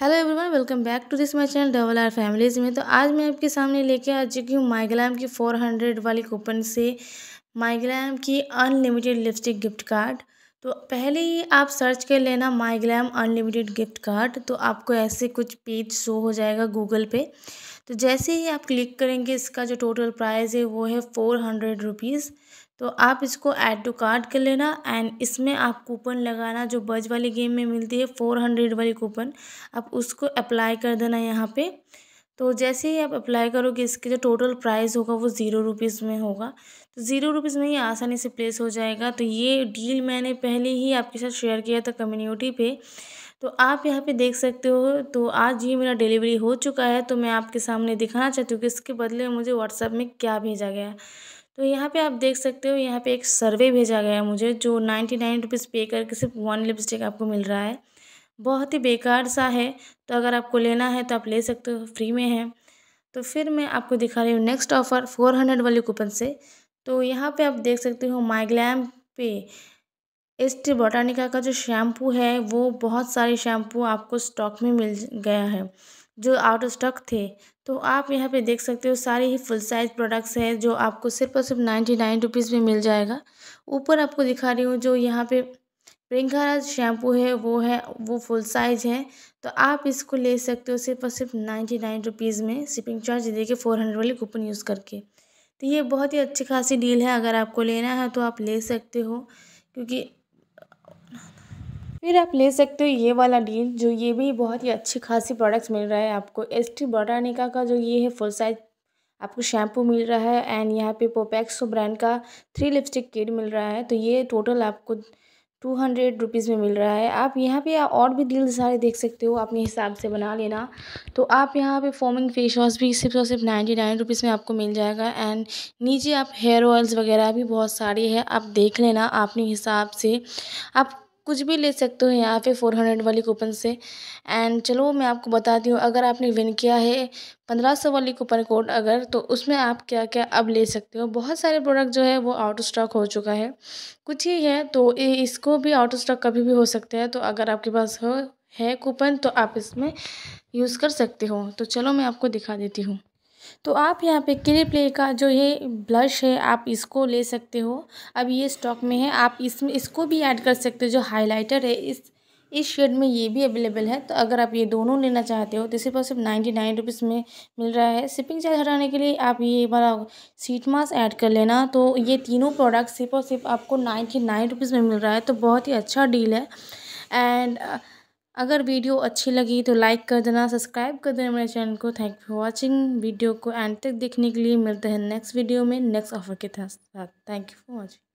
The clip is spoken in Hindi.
hello everyone welcome back to this my channel double R families में तो आज मैं आपके सामने लेके आ चुकी हूँ माइग्लैम की फोर हंड्रेड वाली कूपन से माइग्लैम की अनलिमिटेड लिपस्टिक गिफ्ट कार्ड तो पहले ही आप सर्च कर लेना माइग्लैम अनलिमिटेड गिफ्ट कार्ड तो आपको ऐसे कुछ पेज शो हो जाएगा गूगल पे तो जैसे ही आप क्लिक करेंगे इसका जो टोटल प्राइस है वो है फोर हंड्रेड रुपीज़ तो आप इसको ऐड टू कार्ड कर लेना एंड इसमें आप कूपन लगाना जो बज वाली गेम में मिलती है फोर हंड्रेड वाली कूपन आप उसको अप्लाई कर देना यहाँ पे तो जैसे ही आप अप्लाई करोगे इसके जो टोटल प्राइस होगा वो ज़ीरो रुपीज़ में होगा तो ज़ीरो रुपीज़ में ही आसानी से प्लेस हो जाएगा तो ये डील मैंने पहले ही आपके साथ शेयर किया था कम्यूनिटी पर तो आप यहाँ पे देख सकते हो तो आज ही मेरा डिलीवरी हो चुका है तो मैं आपके सामने दिखाना चाहती हूँ कि इसके बदले मुझे व्हाट्सएप में क्या भेजा गया तो यहाँ पे आप देख सकते हो यहाँ पे एक सर्वे भेजा गया है मुझे जो नाइन्टी नाइन रुपीज़ पे करके सिर्फ वन लिपस्टिक आपको मिल रहा है बहुत ही बेकार सा है तो अगर आपको लेना है तो आप ले सकते हो फ्री में है तो फिर मैं आपको दिखा रही हूँ नेक्स्ट ऑफ़र फोर हंड्रेड वाले कूपन से तो यहाँ पे आप देख सकते हो माई ग्लैम पे एस्ट बोटानिका का जो शैम्पू है वो बहुत सारे शैम्पू आपको स्टॉक में मिल गया है जो आउट ऑफ स्टॉक थे तो आप यहाँ पे देख सकते हो सारे ही फुल साइज़ प्रोडक्ट्स हैं जो आपको सिर्फ और सिर्फ नाइन्टी नाइन रुपीज़ में मिल जाएगा ऊपर आपको दिखा रही हूँ जो यहाँ पे प्रियंका शैम्पू है वो है वो फुल साइज़ है तो आप इसको ले सकते हो सिर्फ और सिर्फ नाइन्टी नाइन रुपीज़ में शिपिंग चार्ज दे के फोर हंड्रेड वाले कूपन यूज़ करके तो ये बहुत ही अच्छी खासी डील है अगर आपको लेना है तो आप ले सकते हो क्योंकि फिर आप ले सकते हो ये वाला डील जो ये भी बहुत ही अच्छी खासी प्रोडक्ट्स मिल रहा है आपको एस टी बॉटानिका का जो ये है फुल साइज आपको शैम्पू मिल रहा है एंड यहाँ पे पोपैक्सो ब्रांड का थ्री लिपस्टिक किट मिल रहा है तो ये टोटल आपको टू हंड्रेड रुपीज़ में मिल रहा है आप यहाँ पे और भी दिल सारे देख सकते हो अपने हिसाब से बना लेना तो आप यहाँ पे फोमिंग फेस वॉश भी सिर्फ और सिर्फ नाइन्टी नाइन रुपीज़ में आपको मिल जाएगा एंड नीचे आप हेयर ऑयल्स वगैरह भी बहुत सारे हैं आप देख लेना अपने हिसाब से आप कुछ भी ले सकते हो यहाँ पे फोर हंड्रेड वाली कूपन से एंड चलो मैं आपको बताती हूँ अगर आपने विन किया है पंद्रह सौ वाली कूपन कोड अगर तो उसमें आप क्या क्या अब ले सकते हो बहुत सारे प्रोडक्ट जो है वो आउट ऑफ स्टॉक हो चुका है कुछ ही है तो इसको भी आउट ऑफ स्टॉक कभी भी हो सकता है तो अगर आपके पास हो है कूपन तो आप इसमें यूज़ कर सकते हो तो चलो मैं आपको दिखा देती हूँ तो आप यहाँ पे क्ले प्ले का जो ये ब्लश है आप इसको ले सकते हो अब ये स्टॉक में है आप इसमें इसको भी ऐड कर सकते हो जो हाइलाइटर है इस इस शेड में ये भी अवेलेबल है तो अगर आप ये दोनों लेना चाहते हो तो सिर्फ और सिर्फ नाइन्टी नाइन रुपीज़ में मिल रहा है शिपिंग चार्ज हटाने के लिए आप ये वाला सीट मास्क ऐड कर लेना तो ये तीनों प्रोडक्ट सिर्फ और सिर्फ आपको नाइन्टी नाइन रुपीज़ में मिल रहा है तो बहुत ही अच्छा डील है एंड अगर वीडियो अच्छी लगी तो लाइक कर देना सब्सक्राइब कर देना मेरे चैनल को थैंक फॉर वॉचिंग वीडियो को एंड तक देखने के लिए मिलते हैं नेक्स्ट वीडियो में नेक्स्ट ऑफर के साथ थैंक यू फॉर वॉचिंग